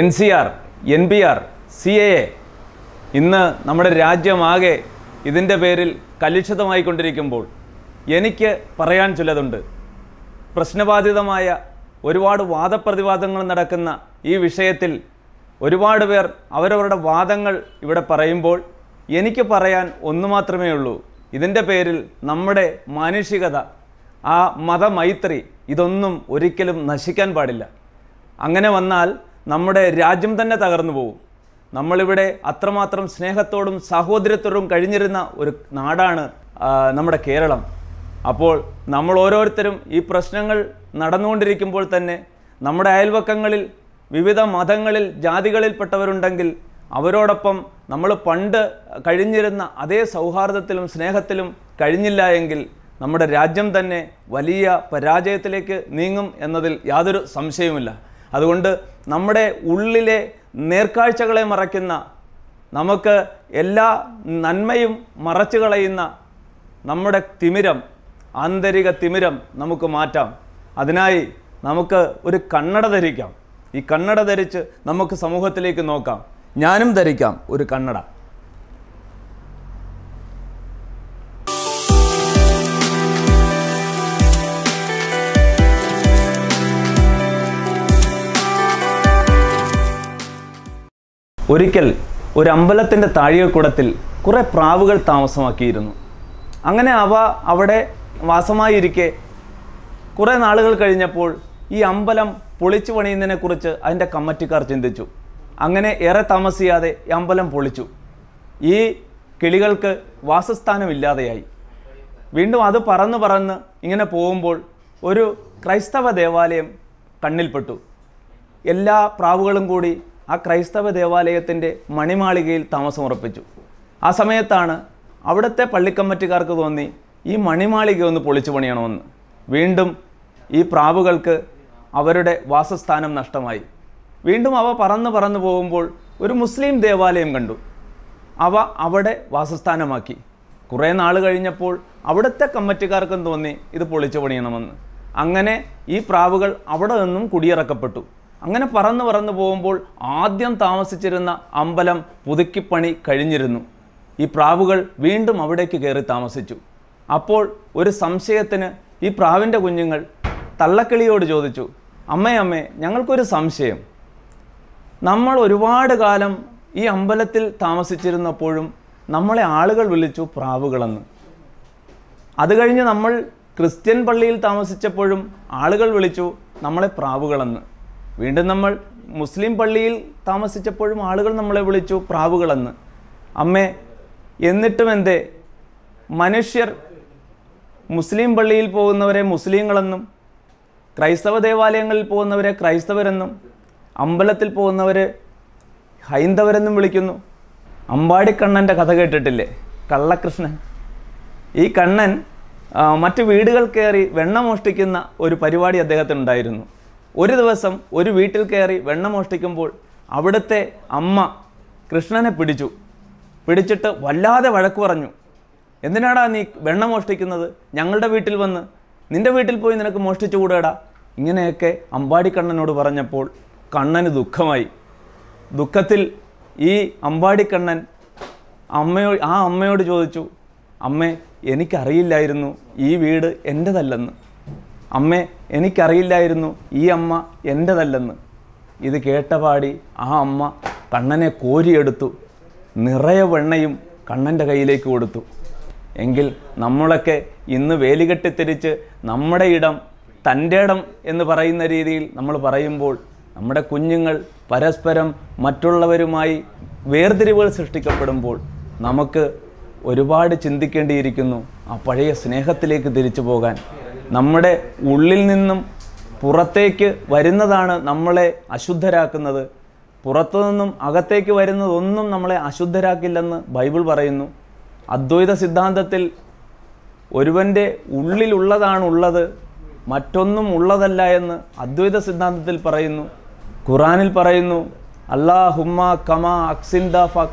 N C R N P R C A A ഇന്ന് നമ്മുടെ രാജ്യമാകെ ഇതിൻ്റെ പേരിൽ കലുഷിതമായിക്കൊണ്ടിരിക്കുമ്പോൾ എനിക്ക് പറയാൻ ചിലതുണ്ട് പ്രശ്നബാധിതമായ ഒരുപാട് വാദപ്രതിവാദങ്ങൾ നടക്കുന്ന ഈ വിഷയത്തിൽ ഒരുപാട് പേർ അവരവരുടെ വാദങ്ങൾ ഇവിടെ പറയുമ്പോൾ എനിക്ക് പറയാൻ ഒന്നു മാത്രമേ ഉള്ളൂ ഇതിൻ്റെ പേരിൽ നമ്മുടെ മാനുഷികത ആ മതമൈത്രി ഇതൊന്നും ഒരിക്കലും നശിക്കാൻ പാടില്ല അങ്ങനെ വന്നാൽ നമ്മുടെ രാജ്യം തന്നെ തകർന്നു പോകും നമ്മളിവിടെ അത്രമാത്രം സ്നേഹത്തോടും സാഹോദര്യത്തോടും കഴിഞ്ഞിരുന്ന ഒരു നാടാണ് നമ്മുടെ കേരളം അപ്പോൾ നമ്മൾ ഓരോരുത്തരും ഈ പ്രശ്നങ്ങൾ നടന്നുകൊണ്ടിരിക്കുമ്പോൾ തന്നെ നമ്മുടെ അയൽവക്കങ്ങളിൽ വിവിധ മതങ്ങളിൽ ജാതികളിൽപ്പെട്ടവരുണ്ടെങ്കിൽ അവരോടൊപ്പം നമ്മൾ പണ്ട് കഴിഞ്ഞിരുന്ന അതേ സൗഹാർദ്ദത്തിലും സ്നേഹത്തിലും കഴിഞ്ഞില്ല എങ്കിൽ നമ്മുടെ രാജ്യം തന്നെ വലിയ പരാജയത്തിലേക്ക് നീങ്ങും എന്നതിൽ യാതൊരു സംശയവുമില്ല അതുകൊണ്ട് നമ്മുടെ ഉള്ളിലെ നേർക്കാഴ്ചകളെ മറയ്ക്കുന്ന നമുക്ക് എല്ലാ നന്മയും മറച്ചു കളയുന്ന നമ്മുടെ തിമിരം ആന്തരിക തിമിരം നമുക്ക് മാറ്റാം അതിനായി നമുക്ക് ഒരു കണ്ണട ധരിക്കാം ഈ കണ്ണട ധരിച്ച് നമുക്ക് സമൂഹത്തിലേക്ക് നോക്കാം ഞാനും ധരിക്കാം ഒരു കണ്ണട ഒരിക്കൽ ഒരു അമ്പലത്തിൻ്റെ താഴികക്കുടത്തിൽ കുറേ പ്രാവുകൾ താമസമാക്കിയിരുന്നു അങ്ങനെ അവ അവിടെ വാസമായിരിക്കെ കുറേ നാളുകൾ കഴിഞ്ഞപ്പോൾ ഈ അമ്പലം പൊളിച്ചു പണിയുന്നതിനെക്കുറിച്ച് അതിൻ്റെ കമ്മിറ്റിക്കാർ ചിന്തിച്ചു അങ്ങനെ ഏറെ താമസിയാതെ ഈ അമ്പലം പൊളിച്ചു ഈ കിളികൾക്ക് വാസസ്ഥാനമില്ലാതെയായി വീണ്ടും അത് പറന്ന് പറന്ന് ഇങ്ങനെ പോകുമ്പോൾ ഒരു ക്രൈസ്തവ ദേവാലയം കണ്ണിൽപ്പെട്ടു എല്ലാ പ്രാവുകളും കൂടി ആ ക്രൈസ്തവ ദേവാലയത്തിൻ്റെ മണിമാളികയിൽ താമസമുറപ്പിച്ചു ആ സമയത്താണ് അവിടുത്തെ പള്ളിക്കമ്മറ്റിക്കാർക്ക് തോന്നി ഈ മണിമാളിക ഒന്ന് പൊളിച്ചു പണിയണമെന്ന് വീണ്ടും ഈ പ്രാവുകൾക്ക് അവരുടെ വാസസ്ഥാനം നഷ്ടമായി വീണ്ടും അവ പറന്ന് പറന്നു പോകുമ്പോൾ ഒരു മുസ്ലിം ദേവാലയം കണ്ടു അവ അവിടെ വാസസ്ഥാനമാക്കി കുറേ നാൾ കഴിഞ്ഞപ്പോൾ അവിടുത്തെ കമ്മറ്റിക്കാർക്കും തോന്നി ഇത് പൊളിച്ചു പണിയണമെന്ന് അങ്ങനെ ഈ പ്രാവുകൾ അവിടെ നിന്നും കുടിയിറക്കപ്പെട്ടു അങ്ങനെ പറന്ന് പറന്ന് പോകുമ്പോൾ ആദ്യം താമസിച്ചിരുന്ന അമ്പലം പുതുക്കിപ്പണി കഴിഞ്ഞിരുന്നു ഈ പ്രാവുകൾ വീണ്ടും അവിടേക്ക് കയറി താമസിച്ചു അപ്പോൾ ഒരു സംശയത്തിന് ഈ പ്രാവിൻ്റെ കുഞ്ഞുങ്ങൾ തള്ളക്കിളിയോട് ചോദിച്ചു അമ്മേ അമ്മേ ഞങ്ങൾക്കൊരു സംശയം നമ്മൾ ഒരുപാട് കാലം ഈ അമ്പലത്തിൽ താമസിച്ചിരുന്നപ്പോഴും നമ്മളെ ആളുകൾ വിളിച്ചു പ്രാവുകളെന്ന് അത് കഴിഞ്ഞ് നമ്മൾ ക്രിസ്ത്യൻ പള്ളിയിൽ താമസിച്ചപ്പോഴും ആളുകൾ വിളിച്ചു നമ്മളെ പ്രാവുകളെന്ന് വീണ്ടും നമ്മൾ മുസ്ലിം പള്ളിയിൽ താമസിച്ചപ്പോഴും ആളുകൾ നമ്മളെ വിളിച്ചു പ്രാവുകളെന്ന് അമ്മേ എന്നിട്ടും എന്തേ മനുഷ്യർ മുസ്ലിം പള്ളിയിൽ പോകുന്നവരെ മുസ്ലിങ്ങളെന്നും ക്രൈസ്തവ ദേവാലയങ്ങളിൽ പോകുന്നവരെ ക്രൈസ്തവരെന്നും അമ്പലത്തിൽ പോകുന്നവരെ ഹൈന്ദവരെന്നും വിളിക്കുന്നു അമ്പാടിക്കണ്ണൻ്റെ കഥ കേട്ടിട്ടില്ലേ കള്ളകൃഷ്ണൻ ഈ കണ്ണൻ മറ്റു വീടുകൾ കയറി വെണ്ണ മോഷ്ടിക്കുന്ന ഒരു പരിപാടി അദ്ദേഹത്തിനുണ്ടായിരുന്നു ഒരു ദിവസം ഒരു വീട്ടിൽ കയറി വെണ്ണ മോഷ്ടിക്കുമ്പോൾ അവിടുത്തെ അമ്മ കൃഷ്ണനെ പിടിച്ചു പിടിച്ചിട്ട് വല്ലാതെ വഴക്ക് പറഞ്ഞു എന്തിനാടാ നീ വെണ്ണ മോഷ്ടിക്കുന്നത് ഞങ്ങളുടെ വീട്ടിൽ വന്ന് നിൻ്റെ വീട്ടിൽ പോയി നിനക്ക് മോഷ്ടിച്ചു കൂടേടാ ഇങ്ങനെയൊക്കെ കണ്ണനോട് പറഞ്ഞപ്പോൾ കണ്ണന് ദുഃഖമായി ദുഃഖത്തിൽ ഈ അമ്പാടി കണ്ണൻ അമ്മയോ ആ അമ്മയോട് ചോദിച്ചു അമ്മേ എനിക്കറിയില്ലായിരുന്നു ഈ വീട് എൻ്റെതല്ലെന്ന് അമ്മേ എനിക്കറിയില്ലായിരുന്നു ഈ അമ്മ എൻ്റെതല്ലെന്ന് ഇത് കേട്ടപാടി ആ അമ്മ കണ്ണനെ കോരിയെടുത്തു നിറയെ വെണ്ണയും കണ്ണൻ്റെ കയ്യിലേക്ക് കൊടുത്തു എങ്കിൽ നമ്മളൊക്കെ ഇന്ന് വേലികെട്ടിത്തിരിച്ച് നമ്മുടെ ഇടം തൻ്റെ ഇടം എന്ന് പറയുന്ന രീതിയിൽ നമ്മൾ പറയുമ്പോൾ നമ്മുടെ കുഞ്ഞുങ്ങൾ പരസ്പരം മറ്റുള്ളവരുമായി വേർതിരിവുകൾ സൃഷ്ടിക്കപ്പെടുമ്പോൾ നമുക്ക് ഒരുപാട് ചിന്തിക്കേണ്ടിയിരിക്കുന്നു ആ പഴയ സ്നേഹത്തിലേക്ക് തിരിച്ചു പോകാൻ നമ്മുടെ ഉള്ളിൽ നിന്നും പുറത്തേക്ക് വരുന്നതാണ് നമ്മളെ അശുദ്ധരാക്കുന്നത് പുറത്തു നിന്നും അകത്തേക്ക് വരുന്നതൊന്നും നമ്മളെ അശുദ്ധരാക്കില്ലെന്ന് ബൈബിൾ പറയുന്നു അദ്വൈത സിദ്ധാന്തത്തിൽ ഒരുവൻ്റെ ഉള്ളിലുള്ളതാണ് ഉള്ളത് മറ്റൊന്നും ഉള്ളതല്ല എന്ന് അദ്വൈത സിദ്ധാന്തത്തിൽ പറയുന്നു ഖുറാനിൽ പറയുന്നു അല്ലാഹുമ്മ കമാ അക്സിൻ ദ ഫ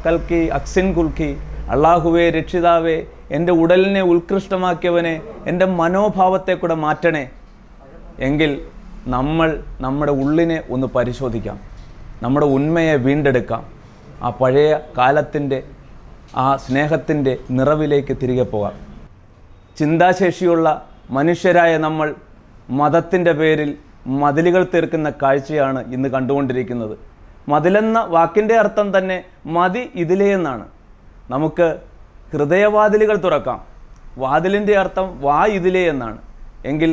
അക്സിൻ കുൽക്കി അള്ളാഹുവേ രക്ഷിതാവേ എൻ്റെ ഉടലിനെ ഉത്കൃഷ്ടമാക്കിയവനെ എൻ്റെ മനോഭാവത്തെ കൂടെ മാറ്റണേ എങ്കിൽ നമ്മൾ നമ്മുടെ ഉള്ളിനെ ഒന്ന് പരിശോധിക്കാം നമ്മുടെ ഉന്മയെ വീണ്ടെടുക്കാം ആ പഴയ കാലത്തിൻ്റെ ആ സ്നേഹത്തിൻ്റെ നിറവിലേക്ക് തിരികെ പോകാം ചിന്താശേഷിയുള്ള മനുഷ്യരായ നമ്മൾ മതത്തിൻ്റെ പേരിൽ മതിലുകൾ തീർക്കുന്ന കാഴ്ചയാണ് ഇന്ന് കണ്ടുകൊണ്ടിരിക്കുന്നത് മതിലെന്ന വാക്കിൻ്റെ അർത്ഥം തന്നെ മതി ഇതിലേ എന്നാണ് നമുക്ക് ഹൃദയവാതിലുകൾ തുറക്കാം വാതിലിൻ്റെ അർത്ഥം വാ ഇതിലേ എന്നാണ് എങ്കിൽ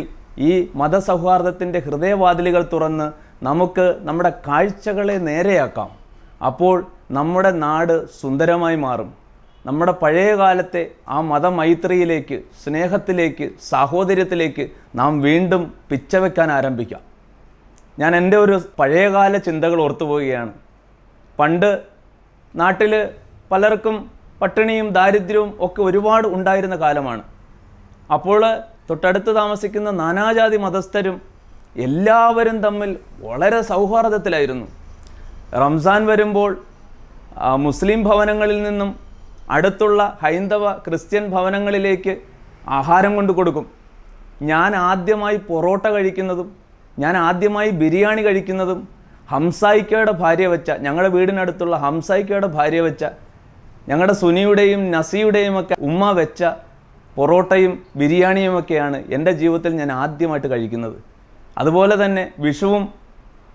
ഈ മതസൗഹാർദ്ദത്തിൻ്റെ ഹൃദയവാതിലുകൾ തുറന്ന് നമുക്ക് നമ്മുടെ കാഴ്ചകളെ നേരെയാക്കാം അപ്പോൾ നമ്മുടെ നാട് സുന്ദരമായി മാറും നമ്മുടെ പഴയ കാലത്തെ ആ മതമൈത്രിയിലേക്ക് സ്നേഹത്തിലേക്ക് സാഹോദര്യത്തിലേക്ക് നാം വീണ്ടും പിച്ചവെക്കാൻ ആരംഭിക്കാം ഞാൻ എൻ്റെ ഒരു പഴയകാല ചിന്തകൾ ഓർത്തുപോവുകയാണ് പണ്ട് നാട്ടിൽ പലർക്കും പട്ടിണിയും ദാരിദ്ര്യവും ഒക്കെ ഒരുപാട് ഉണ്ടായിരുന്ന കാലമാണ് അപ്പോൾ തൊട്ടടുത്ത് താമസിക്കുന്ന നാനാജാതി മതസ്ഥരും എല്ലാവരും തമ്മിൽ വളരെ സൗഹാർദ്ദത്തിലായിരുന്നു റംസാൻ വരുമ്പോൾ മുസ്ലിം ഭവനങ്ങളിൽ നിന്നും അടുത്തുള്ള ഹൈന്ദവ ക്രിസ്ത്യൻ ഭവനങ്ങളിലേക്ക് ആഹാരം കൊണ്ട് കൊടുക്കും ഞാൻ ആദ്യമായി പൊറോട്ട കഴിക്കുന്നതും ഞാൻ ആദ്യമായി ബിരിയാണി കഴിക്കുന്നതും ഹംസായിക്കയുടെ ഭാര്യ വെച്ച ഞങ്ങളുടെ വീടിനടുത്തുള്ള ഹംസായിക്കയുടെ ഭാര്യ വെച്ച ഞങ്ങളുടെ സുനിയുടെയും നസിയുടെയും ഒക്കെ ഉമ്മ വെച്ച പൊറോട്ടയും ബിരിയാണിയുമൊക്കെയാണ് എൻ്റെ ജീവിതത്തിൽ ഞാൻ ആദ്യമായിട്ട് കഴിക്കുന്നത് അതുപോലെ തന്നെ വിഷുവും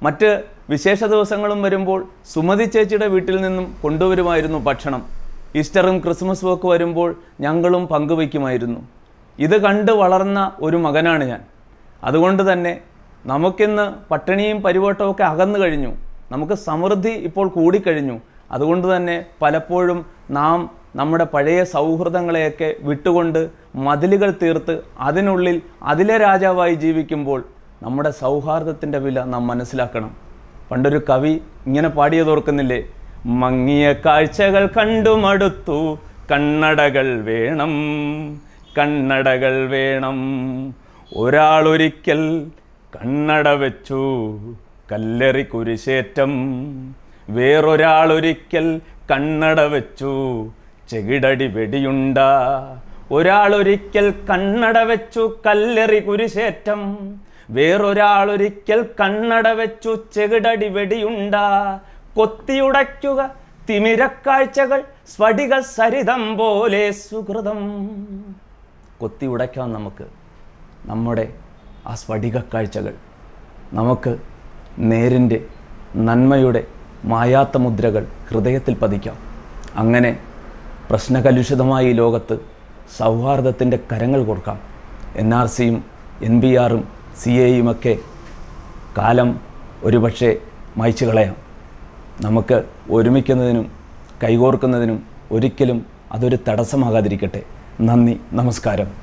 മറ്റ് വിശേഷ ദിവസങ്ങളും വരുമ്പോൾ സുമതി ചേച്ചിയുടെ വീട്ടിൽ നിന്നും കൊണ്ടുവരുമായിരുന്നു ഭക്ഷണം ഈസ്റ്ററും ക്രിസ്മസും ഒക്കെ വരുമ്പോൾ ഞങ്ങളും പങ്കുവയ്ക്കുമായിരുന്നു ഇത് കണ്ട് വളർന്ന ഒരു മകനാണ് ഞാൻ അതുകൊണ്ട് തന്നെ നമുക്കിന്ന് പട്ടിണിയും പരിവട്ടവും ഒക്കെ അകന്നു കഴിഞ്ഞു നമുക്ക് സമൃദ്ധി ഇപ്പോൾ കൂടിക്കഴിഞ്ഞു അതുകൊണ്ട് തന്നെ പലപ്പോഴും നാം നമ്മുടെ പഴയ സൗഹൃദങ്ങളെയൊക്കെ വിട്ടുകൊണ്ട് മതിലുകൾ തീർത്ത് അതിനുള്ളിൽ അതിലെ രാജാവായി ജീവിക്കുമ്പോൾ നമ്മുടെ സൗഹാർദ്ദത്തിൻ്റെ വില നാം മനസ്സിലാക്കണം പണ്ടൊരു കവി ഇങ്ങനെ ഓർക്കുന്നില്ലേ മങ്ങിയ കാഴ്ചകൾ കണ്ടുമടുത്തു കണ്ണടകൾ വേണം കണ്ണടകൾ വേണം ഒരാളൊരിക്കൽ കണ്ണട വെച്ചു കല്ലറി കുരിശേറ്റം വേറൊരാളൊരിക്കൽ കണ്ണട വെച്ചു ചെകിടടി വെടിയുണ്ട ഒരാളൊരിക്കൽ കണ്ണട വെച്ചു കല്ലെറി കുരിശേറ്റം വേറൊരാളൊരിക്കൽ കണ്ണട വെച്ചു ചെകിടടി വെടിയുണ്ട കൊത്തിയുടയ്ക്കുക തിമിരക്കാഴ്ചകൾ സ്ഫടിക സരിതം പോലെ സുഹൃതം കൊത്തി ഉടയ്ക്കാം നമുക്ക് നമ്മുടെ ആ സ്ഫടിക കാഴ്ചകൾ നമുക്ക് നേരിൻ്റെ നന്മയുടെ മായാത്ത മുദ്രകൾ ഹൃദയത്തിൽ പതിക്കാം അങ്ങനെ പ്രശ്നകലുഷിതമായ ഈ ലോകത്ത് സൗഹാർദ്ദത്തിൻ്റെ കരങ്ങൾ കൊടുക്കാം എൻ ആർ സിയും എൻ ബി ആറും സി എയുമൊക്കെ കാലം ഒരുപക്ഷെ മായ്ച്ചു കളയാം നമുക്ക് ഒരുമിക്കുന്നതിനും കൈകോർക്കുന്നതിനും ഒരിക്കലും അതൊരു തടസ്സമാകാതിരിക്കട്ടെ നന്ദി നമസ്കാരം